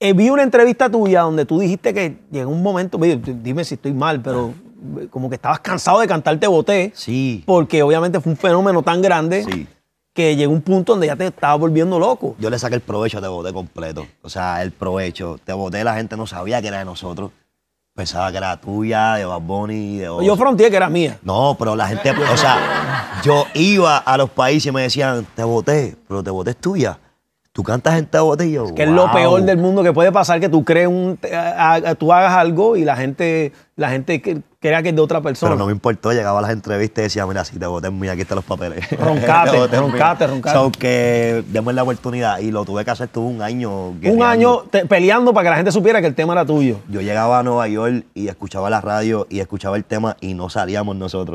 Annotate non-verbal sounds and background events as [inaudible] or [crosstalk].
Eh, vi una entrevista tuya donde tú dijiste que llegó un momento, dime si estoy mal, pero eh, como que estabas cansado de cantar Te boté. Sí. Porque obviamente fue un fenómeno tan grande que llegó un punto donde ya te estaba volviendo loco. Yo le saqué el provecho de Te Boté completo. O sea, el provecho. Te Boté la gente no sabía que era de nosotros. Pensaba que era tuya, de Bad Bunny, de Yo fronteé que era mía. No, pero la gente, o sea, yo iba a los países y me decían, te boté, pero te boté es tuya. ¿Tú cantas en esta y Es que es lo peor del mundo que puede pasar, que tú crees un, tú hagas algo y la gente, la gente crea que es de otra persona. Pero no me importó, llegaba a las entrevistas y decía, mira, si te voté mira, aquí están los papeles. [laughs] Roncate, [laughs] roncate, roncate. So que demos la oportunidad y lo tuve que hacer, tuve un año. Un año peleando para que la gente supiera que el tema era tuyo. Yo llegaba a Nueva York y escuchaba la radio y escuchaba el tema y no salíamos nosotros.